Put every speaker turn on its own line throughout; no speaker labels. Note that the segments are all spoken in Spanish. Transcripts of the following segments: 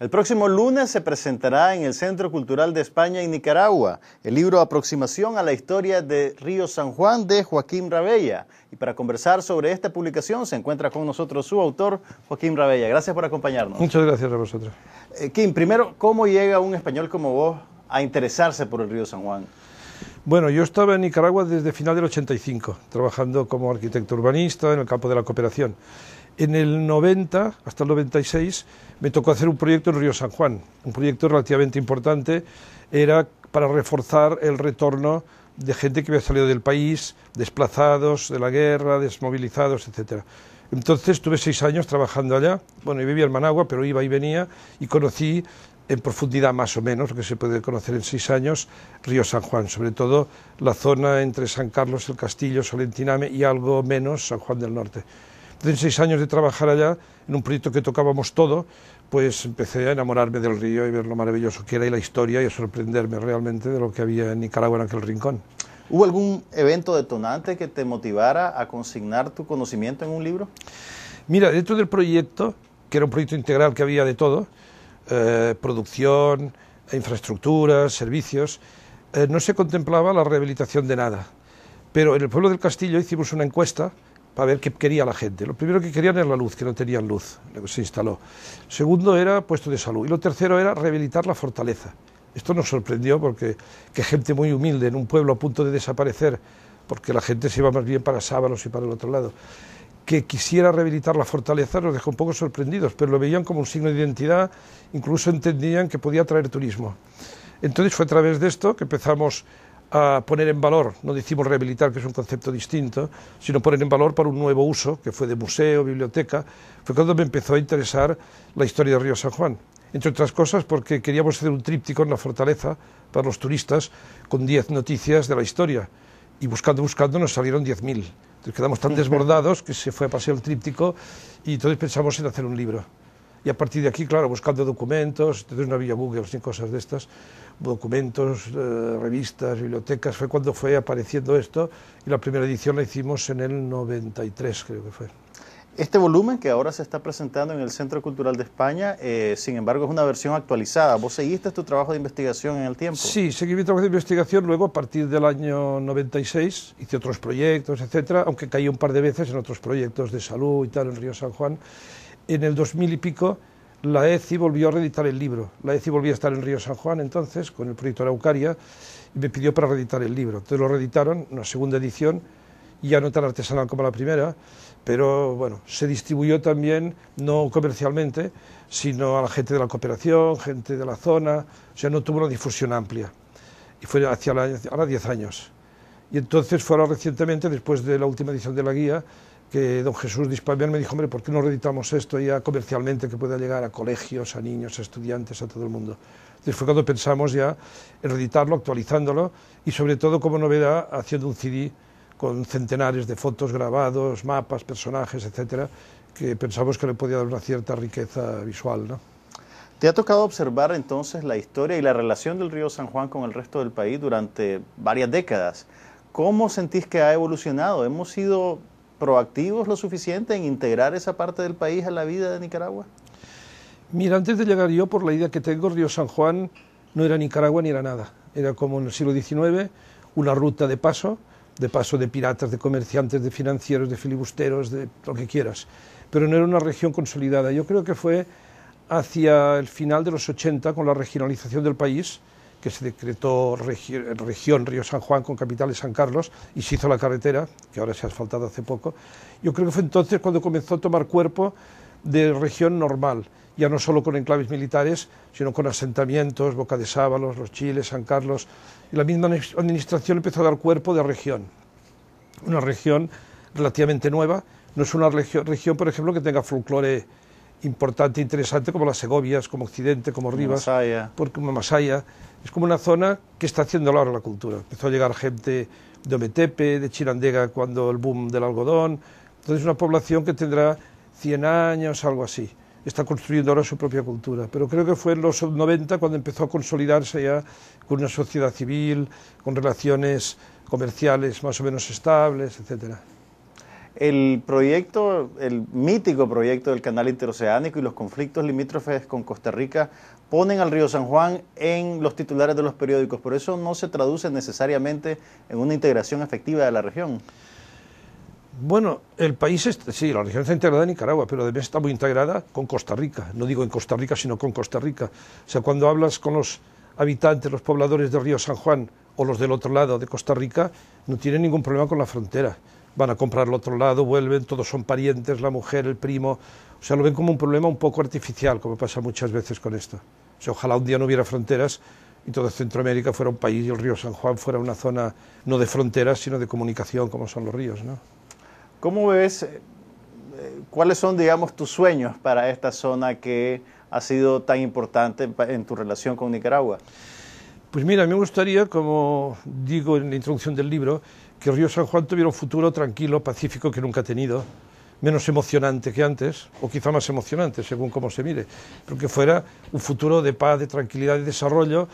El próximo lunes se presentará en el Centro Cultural de España en Nicaragua el libro Aproximación a la historia de Río San Juan de Joaquín Rabella. Y para conversar sobre esta publicación se encuentra con nosotros su autor, Joaquín Rabella. Gracias por acompañarnos. Muchas
gracias a vosotros.
Eh, primero, ¿cómo llega un español como vos a interesarse por el Río San Juan?
Bueno, yo estaba en Nicaragua desde final del 85, trabajando como arquitecto urbanista en el campo de la cooperación. En el 90, hasta el 96, me tocó hacer un proyecto en Río San Juan, un proyecto relativamente importante, era para reforzar el retorno de gente que había salido del país, desplazados de la guerra, desmovilizados, etc. Entonces tuve seis años trabajando allá, bueno, y vivía en Managua, pero iba y venía y conocí en profundidad más o menos, lo que se puede conocer en seis años, Río San Juan, sobre todo la zona entre San Carlos, el Castillo, Solentiname y algo menos San Juan del Norte de seis años de trabajar allá, en un proyecto que tocábamos todo, pues empecé a enamorarme del río y ver lo maravilloso que era y la historia y a sorprenderme realmente de lo que había en Nicaragua en aquel rincón. ¿Hubo algún
evento detonante que te motivara a consignar tu conocimiento en un libro?
Mira, dentro del proyecto, que era un proyecto integral que había de todo, eh, producción, infraestructuras, servicios, eh, no se contemplaba la rehabilitación de nada. Pero en el pueblo del Castillo hicimos una encuesta para ver qué quería la gente. Lo primero que querían era la luz, que no tenían luz, se instaló. Segundo era puesto de salud. Y lo tercero era rehabilitar la fortaleza. Esto nos sorprendió porque que gente muy humilde en un pueblo a punto de desaparecer, porque la gente se iba más bien para Sábanos y para el otro lado, que quisiera rehabilitar la fortaleza nos dejó un poco sorprendidos, pero lo veían como un signo de identidad, incluso entendían que podía traer turismo. Entonces fue a través de esto que empezamos a poner en valor, no decimos rehabilitar, que es un concepto distinto, sino poner en valor para un nuevo uso, que fue de museo, biblioteca, fue cuando me empezó a interesar la historia del río San Juan. Entre otras cosas porque queríamos hacer un tríptico en la fortaleza para los turistas con 10 noticias de la historia. Y buscando, buscando nos salieron 10.000. Entonces quedamos tan desbordados que se fue a pasear el tríptico y entonces pensamos en hacer un libro y a partir de aquí, claro, buscando documentos, entonces una vía Google, sin cosas de estas, documentos, eh, revistas, bibliotecas, fue cuando fue apareciendo esto y la primera edición la hicimos en el 93, creo que fue.
Este volumen que ahora se está presentando en el Centro Cultural de España, eh, sin embargo, es una versión actualizada. ¿Vos seguiste tu trabajo de investigación en el tiempo?
Sí, seguí mi trabajo de investigación. Luego, a partir del año 96, hice otros proyectos, etcétera, aunque caí un par de veces en otros proyectos de salud y tal en Río San Juan en el 2000 y pico la ECI volvió a reeditar el libro. La ECI volvió a estar en Río San Juan entonces con el proyecto Eucaria y me pidió para reeditar el libro. Entonces lo reeditaron, una segunda edición, ya no tan artesanal como la primera, pero bueno, se distribuyó también no comercialmente, sino a la gente de la cooperación, gente de la zona, o sea, no tuvo una difusión amplia. Y fue hacia ahora 10 años. Y entonces fue ahora recientemente, después de la última edición de la guía, que don Jesús Dispavian me dijo, hombre, ¿por qué no reeditamos esto ya comercialmente que pueda llegar a colegios, a niños, a estudiantes, a todo el mundo? Entonces fue cuando pensamos ya en reeditarlo, actualizándolo y sobre todo como novedad haciendo un CD con centenares de fotos grabados, mapas, personajes, etcétera, que pensamos que le podía dar una cierta riqueza visual, ¿no?
Te ha tocado observar entonces la historia y la relación del río San Juan con el resto del país durante varias décadas. ¿Cómo sentís que ha evolucionado? Hemos sido proactivos lo suficiente en integrar esa parte del país a la vida de Nicaragua?
Mira, antes de llegar yo, por la idea que tengo, Río San Juan no era Nicaragua ni era nada. Era como en el siglo XIX, una ruta de paso, de paso de piratas, de comerciantes, de financieros, de filibusteros, de lo que quieras. Pero no era una región consolidada. Yo creo que fue hacia el final de los 80, con la regionalización del país, que se decretó región Río San Juan con capital San Carlos y se hizo la carretera, que ahora se ha asfaltado hace poco, yo creo que fue entonces cuando comenzó a tomar cuerpo de región normal, ya no solo con enclaves militares, sino con asentamientos, Boca de Sábalos, Los Chiles, San Carlos, y la misma administración empezó a dar cuerpo de región, una región relativamente nueva, no es una región, por ejemplo, que tenga folclore importante e interesante como las Segovias, como Occidente, como Rivas, Masaya. porque Masaya es como una zona que está haciendo ahora la cultura. Empezó a llegar gente de Ometepe, de Chirandega, cuando el boom del algodón. Entonces, una población que tendrá 100 años, algo así. Está construyendo ahora su propia cultura. Pero creo que fue en los 90 cuando empezó a consolidarse ya con una sociedad civil, con relaciones comerciales más o menos estables, etcétera
el proyecto, el mítico proyecto del canal interoceánico y los conflictos limítrofes con Costa Rica ponen al río San Juan en los titulares de los periódicos, Por eso no se traduce necesariamente en una integración efectiva de la región.
Bueno, el país, sí, la región está integrada en Nicaragua, pero además está muy integrada con Costa Rica. No digo en Costa Rica, sino con Costa Rica. O sea, cuando hablas con los habitantes, los pobladores del río San Juan o los del otro lado de Costa Rica, no tienen ningún problema con la frontera van a comprar al otro lado, vuelven, todos son parientes, la mujer, el primo. O sea, lo ven como un problema un poco artificial, como pasa muchas veces con esto. O sea, ojalá un día no hubiera fronteras y toda Centroamérica fuera un país y el río San Juan fuera una zona no de fronteras, sino de comunicación, como son los ríos. ¿no?
¿Cómo ves, eh, cuáles son, digamos, tus sueños para esta zona que ha sido tan importante en, en tu relación con Nicaragua?
Pues mira, me gustaría, como digo en la introducción del libro, que Río San Juan tuviera un futuro tranquilo, pacífico, que nunca ha tenido, menos emocionante que antes, o quizá más emocionante, según cómo se mire, pero que fuera un futuro de paz, de tranquilidad, y desarrollo,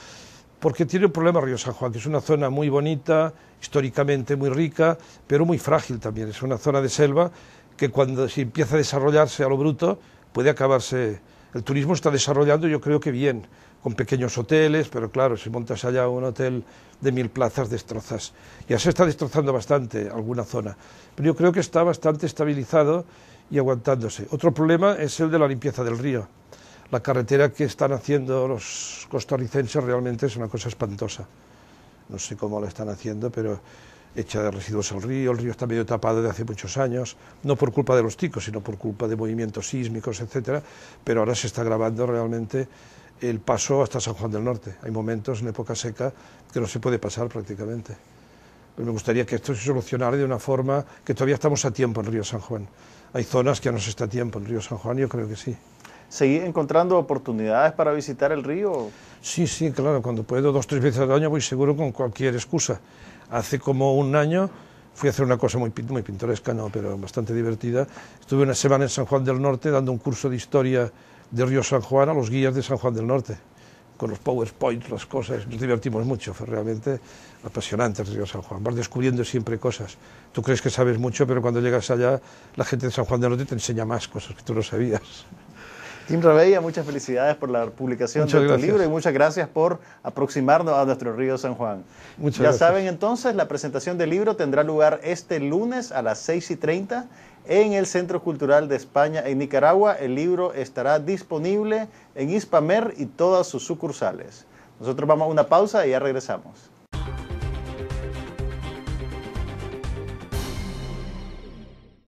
porque tiene un problema Río San Juan, que es una zona muy bonita, históricamente muy rica, pero muy frágil también. Es una zona de selva que cuando se empieza a desarrollarse a lo bruto puede acabarse el turismo está desarrollando, yo creo que bien, con pequeños hoteles, pero claro, si montas allá un hotel de mil plazas, destrozas. Y se está destrozando bastante alguna zona, pero yo creo que está bastante estabilizado y aguantándose. Otro problema es el de la limpieza del río. La carretera que están haciendo los costarricenses realmente es una cosa espantosa. No sé cómo la están haciendo, pero hecha de residuos al río, el río está medio tapado desde hace muchos años, no por culpa de los ticos, sino por culpa de movimientos sísmicos, etcétera, pero ahora se está grabando realmente el paso hasta San Juan del Norte. Hay momentos en época seca que no se puede pasar prácticamente. Pues me gustaría que esto se solucionara de una forma que todavía estamos a tiempo en Río San Juan. Hay zonas que no se está a tiempo en Río San Juan, yo creo que sí.
¿Seguir encontrando oportunidades para visitar el río?
Sí, sí, claro, cuando puedo, dos, tres veces al año voy seguro con cualquier excusa. Hace como un año fui a hacer una cosa muy, pintoresca, no, pero bastante divertida. Estuve una semana en San Juan del Norte dando un curso de historia de Río San Juan a los guías de San Juan del Norte, con los PowerPoints, las cosas. Nos divertimos mucho, fue realmente apasionante el Río San Juan. Vas descubriendo siempre cosas. Tú crees que sabes mucho, pero cuando llegas allá, la gente de San Juan del Norte te enseña más cosas que tú no sabías.
Tim Rebella, muchas felicidades por la publicación de tu libro y muchas gracias por aproximarnos a nuestro río San Juan. Muchas ya saben entonces, la presentación del libro tendrá lugar este lunes a las 6 y 30 en el Centro Cultural de España en Nicaragua. El libro estará disponible en ISPAMER y todas sus sucursales. Nosotros vamos a una pausa y ya regresamos.